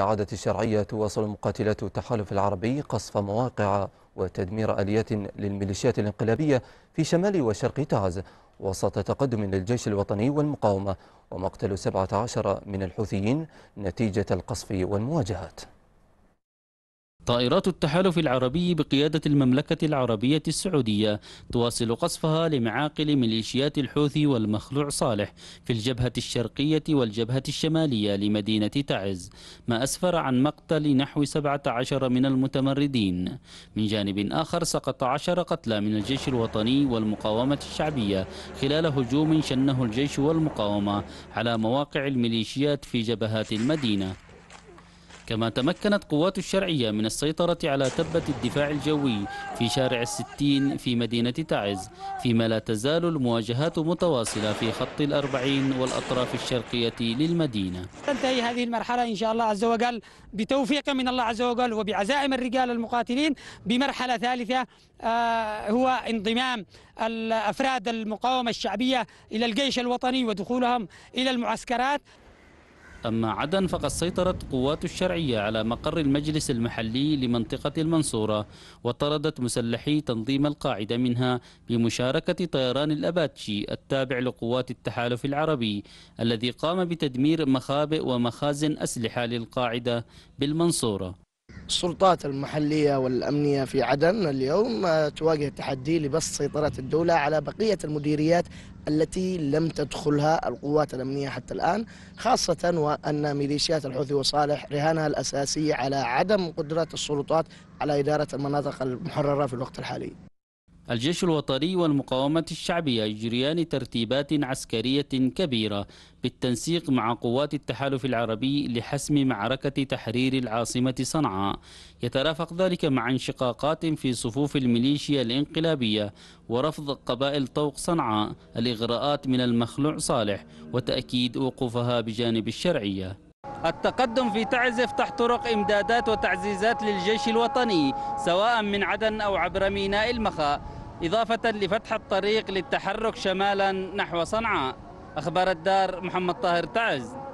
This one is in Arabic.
عادت الشرعية تواصل مقاتلات التحالف العربي قصف مواقع وتدمير آليات للميليشيات الانقلابية في شمال وشرق تعز وسط تقدم للجيش الوطني والمقاومة ومقتل 17 من الحوثيين نتيجة القصف والمواجهات طائرات التحالف العربي بقيادة المملكة العربية السعودية تواصل قصفها لمعاقل ميليشيات الحوثي والمخلوع صالح في الجبهة الشرقية والجبهة الشمالية لمدينة تعز ما أسفر عن مقتل نحو 17 من المتمردين من جانب آخر سقط 10 قتلى من الجيش الوطني والمقاومة الشعبية خلال هجوم شنه الجيش والمقاومة على مواقع الميليشيات في جبهات المدينة كما تمكنت قوات الشرعية من السيطرة على تبة الدفاع الجوي في شارع الستين في مدينة تعز فيما لا تزال المواجهات متواصلة في خط الأربعين والأطراف الشرقية للمدينة تنتهي هذه المرحلة إن شاء الله عز وجل بتوفيق من الله عز وجل وبعزائم الرجال المقاتلين بمرحلة ثالثة آه، هو انضمام الأفراد المقاومة الشعبية إلى الجيش الوطني ودخولهم إلى المعسكرات أما عدن فقد سيطرت قوات الشرعية على مقر المجلس المحلي لمنطقة المنصورة وطردت مسلحي تنظيم القاعدة منها بمشاركة طيران الأباتشي التابع لقوات التحالف العربي الذي قام بتدمير مخابئ ومخازن أسلحة للقاعدة بالمنصورة السلطات المحلية والأمنية في عدن اليوم آه، تواجه تحدي لبسط سيطرة الدولة على بقية المديريات التي لم تدخلها القوات الأمنية حتى الآن خاصة وأن ميليشيات الحوثي وصالح رهانها الأساسي على عدم قدرة السلطات على إدارة المناطق المحررة في الوقت الحالي الجيش الوطني والمقاومة الشعبية يجريان ترتيبات عسكرية كبيرة بالتنسيق مع قوات التحالف العربي لحسم معركة تحرير العاصمة صنعاء يترافق ذلك مع انشقاقات في صفوف الميليشيا الانقلابية ورفض قبائل طوق صنعاء الإغراءات من المخلوع صالح وتأكيد وقوفها بجانب الشرعية التقدم في تعزف تحت طرق إمدادات وتعزيزات للجيش الوطني سواء من عدن أو عبر ميناء المخا إضافة لفتح الطريق للتحرك شمالا نحو صنعاء أخبر الدار محمد طاهر تعز